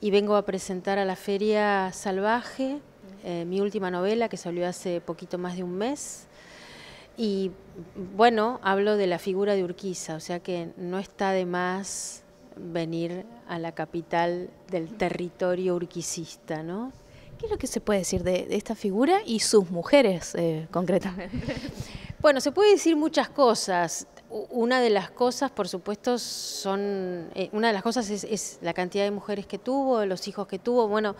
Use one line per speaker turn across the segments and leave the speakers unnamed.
y vengo a presentar a la Feria Salvaje, eh, mi última novela que salió hace poquito más de un mes. Y bueno, hablo de la figura de Urquiza, o sea que no está de más venir a la capital del territorio urquicista, ¿no? ¿Qué es lo que se puede decir de, esta figura y sus mujeres eh, concretamente? Bueno, se puede decir muchas cosas una de las cosas, por supuesto, son. Eh, una de las cosas es, la cantidad de mujeres que tuvo, los hijos que tuvo. Bueno,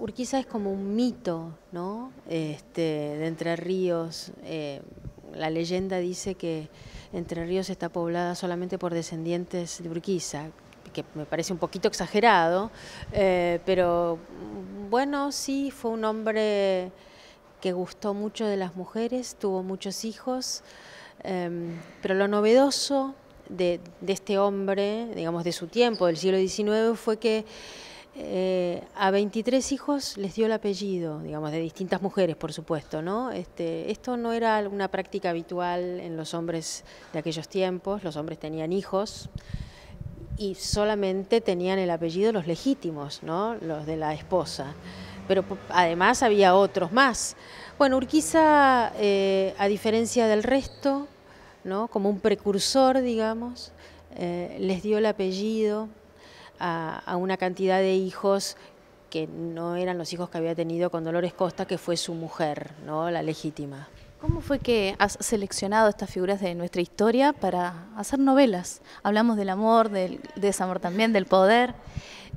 Urquiza es como un mito, ¿no? Este, de Entre Ríos. Eh, la leyenda dice que Entre Ríos está poblada solamente por descendientes de Urquiza, que me parece un poquito exagerado, eh, pero bueno, sí, fue un hombre que gustó mucho de las mujeres, tuvo muchos hijos. Em, pero lo novedoso de, este hombre, digamos de su tiempo, del siglo XIX, fue que eh, a 23 hijos les dio el apellido, digamos, de distintas mujeres, por supuesto, ¿no? Este, esto no era una práctica habitual en los hombres de aquellos tiempos, los hombres tenían hijos y solamente tenían el apellido los legítimos, ¿no? Los de la esposa. Pero además había otros más. Bueno, Urquiza, eh, a diferencia del resto, como un precursor, digamos, eh, les dio el apellido a, una cantidad de hijos que no eran los hijos que había tenido con Dolores Costa, que fue su mujer, la legítima. ¿Cómo fue que has seleccionado estas figuras de nuestra historia para hacer novelas? Hablamos del amor, del desamor también, del poder.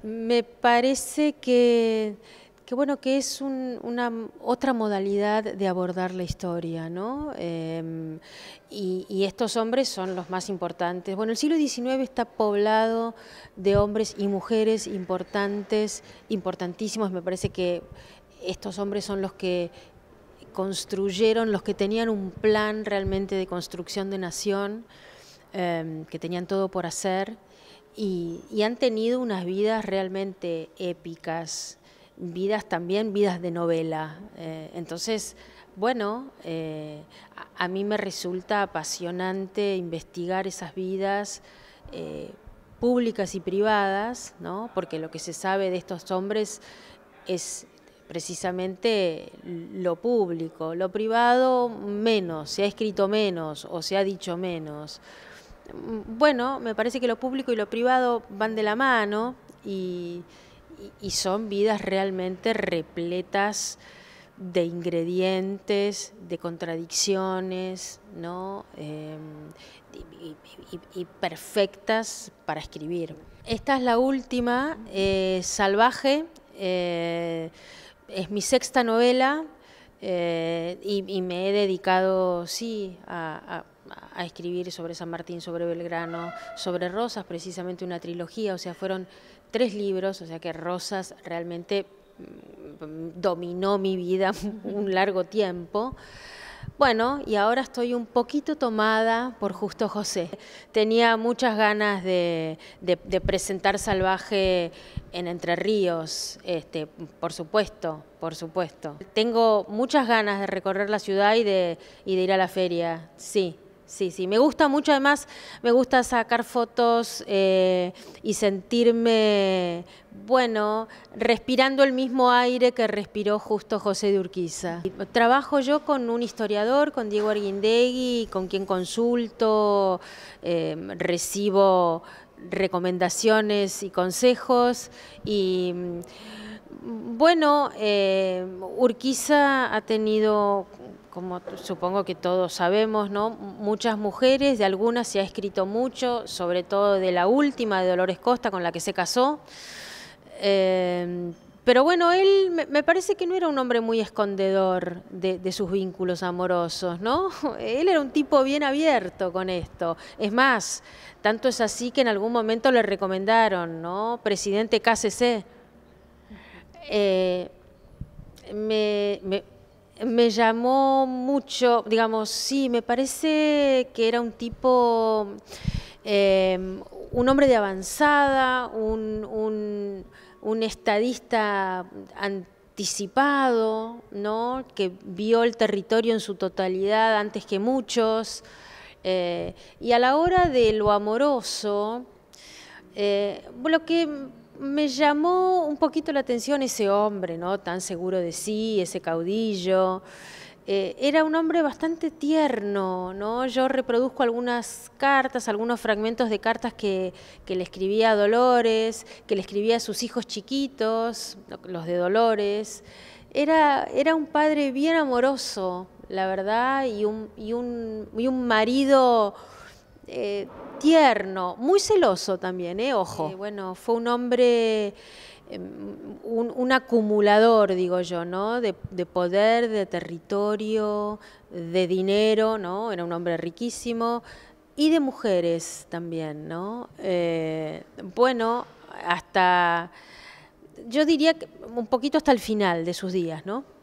Me parece que que bueno, que es una otra modalidad de abordar la historia, ¿no? Em, y, estos hombres son los más importantes. Bueno, el siglo XIX está poblado de hombres y mujeres importantes, importantísimos. Me parece que estos hombres son los que construyeron, los que tenían un plan realmente de construcción de nación, em, que tenían todo por hacer. y han tenido unas vidas realmente épicas, vidas también, vidas de novela. Eh, entonces, bueno, eh, a, mí me resulta apasionante investigar esas vidas eh, públicas y privadas, ¿no? porque lo que se sabe de estos hombres es precisamente lo público, lo privado menos, se ha escrito menos o se ha dicho menos. Bueno, me parece que lo público y lo privado van de la mano y y son vidas realmente repletas de ingredientes, de contradicciones, ¿no? Em, y, perfectas para escribir. Esta es la última, eh, Salvaje, eh, es mi sexta novela eh, y, me he dedicado, sí, a a escribir sobre San Martín, sobre Belgrano, sobre Rosas, precisamente una trilogía, o sea, fueron tres libros, o sea que Rosas realmente mm, dominó mi vida un largo tiempo. Bueno, y ahora estoy un poquito tomada por Justo José. Tenía muchas ganas de, presentar Salvaje en Entre Ríos, este, por supuesto, por supuesto. Tengo muchas ganas de recorrer la ciudad y de ir a la feria, sí sí, sí. Me gusta mucho, además, me gusta sacar fotos eh, y sentirme, bueno, respirando el mismo aire que respiró justo José de Urquiza. Trabajo yo con un historiador, con Diego Arguindegui, con quien consulto, eh, recibo recomendaciones y consejos y mm, bueno, eh, Urquiza ha tenido como supongo que todos sabemos, ¿no? muchas mujeres, de algunas se ha escrito mucho, sobre todo de la última, de Dolores Costa, con la que se casó. Em, pero bueno, él me parece que no era un hombre muy escondedor de, sus vínculos amorosos, ¿no? Él era un tipo bien abierto con esto. Es más, tanto es así que en algún momento le recomendaron, ¿no? Presidente, KCC. Eh, me me llamó mucho, digamos, sí, me parece que era un tipo, em, un hombre de avanzada, un, estadista anticipado, ¿no? que vio el territorio en su totalidad antes que muchos. Eh, y a la hora de lo amoroso, eh, lo que me llamó un poquito la atención ese hombre, ¿no? Tan seguro de sí, ese caudillo. Eh, era un hombre bastante tierno, ¿no? Yo reproduzco algunas cartas, algunos fragmentos de cartas que, le escribía a Dolores, que le escribía a sus hijos chiquitos, los de Dolores. Era, era un padre bien amoroso, la verdad, y un, un, marido eh, tierno, muy celoso también, ¿eh? ojo. Eh, bueno, fue un hombre, em, un, acumulador, digo yo, ¿no? De, poder, de territorio, de dinero, ¿no? Era un hombre riquísimo. Y de mujeres también, ¿no? Eh, bueno, hasta, yo diría que un poquito hasta el final de sus días, ¿no?